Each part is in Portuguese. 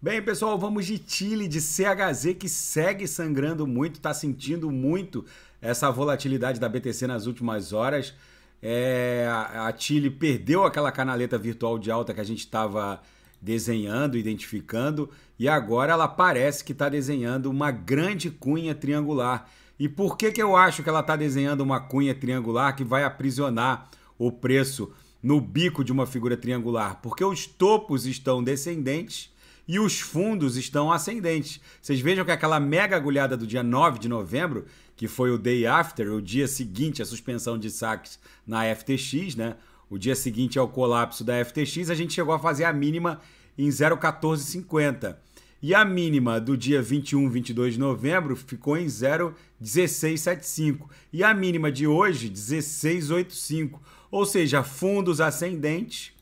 Bem, pessoal, vamos de Chile, de CHZ, que segue sangrando muito, está sentindo muito essa volatilidade da BTC nas últimas horas. É, a Chile perdeu aquela canaleta virtual de alta que a gente estava desenhando, identificando, e agora ela parece que está desenhando uma grande cunha triangular. E por que, que eu acho que ela está desenhando uma cunha triangular que vai aprisionar o preço no bico de uma figura triangular? Porque os topos estão descendentes e os fundos estão ascendentes. Vocês vejam que aquela mega agulhada do dia 9 de novembro, que foi o day after, o dia seguinte à suspensão de saques na FTX, né? O dia seguinte ao colapso da FTX, a gente chegou a fazer a mínima em 0,1450. E a mínima do dia 21, 22 de novembro ficou em 0,1675. E a mínima de hoje, 1685. Ou seja, fundos ascendentes,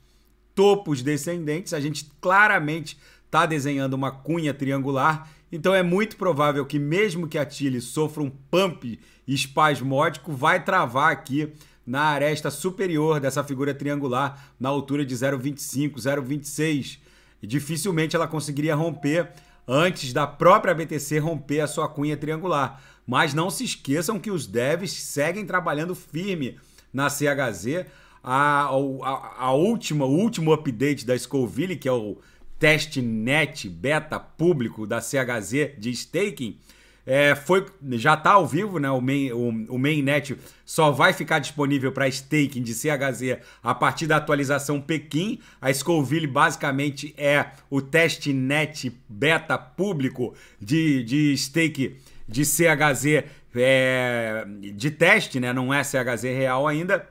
topos descendentes. A gente claramente está desenhando uma cunha triangular, então é muito provável que mesmo que a Tilly sofra um pump espasmódico, vai travar aqui na aresta superior dessa figura triangular, na altura de 0,25, 0,26. Dificilmente ela conseguiria romper antes da própria BTC romper a sua cunha triangular. Mas não se esqueçam que os devs seguem trabalhando firme na CHZ. A, a, a última, o último update da Scoville, que é o teste net beta público da CHZ de staking, é, foi, já está ao vivo, né? O, main, o, o mainnet só vai ficar disponível para staking de CHZ a partir da atualização Pequim. A Scoville basicamente é o testnet beta público de, de stake de CHZ é, de teste, né? Não é CHZ real ainda.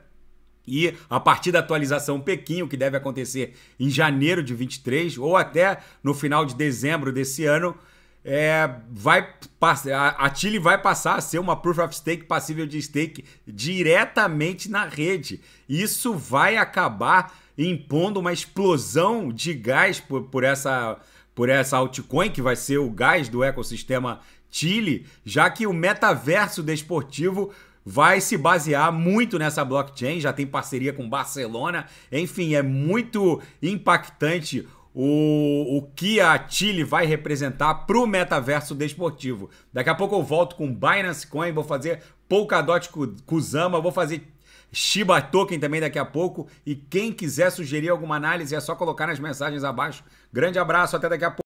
E a partir da atualização Pequim, o que deve acontecer em janeiro de 23 ou até no final de dezembro desse ano, é, vai a Chile vai passar a ser uma proof of stake passível de stake diretamente na rede. Isso vai acabar impondo uma explosão de gás por, por essa por essa altcoin que vai ser o gás do ecossistema Chile, já que o metaverso desportivo vai se basear muito nessa blockchain, já tem parceria com Barcelona. Enfim, é muito impactante o, o que a Chile vai representar para o metaverso desportivo. Daqui a pouco eu volto com Binance Coin, vou fazer Polkadot Kuzama, vou fazer Shiba Token também daqui a pouco. E quem quiser sugerir alguma análise é só colocar nas mensagens abaixo. Grande abraço, até daqui a pouco.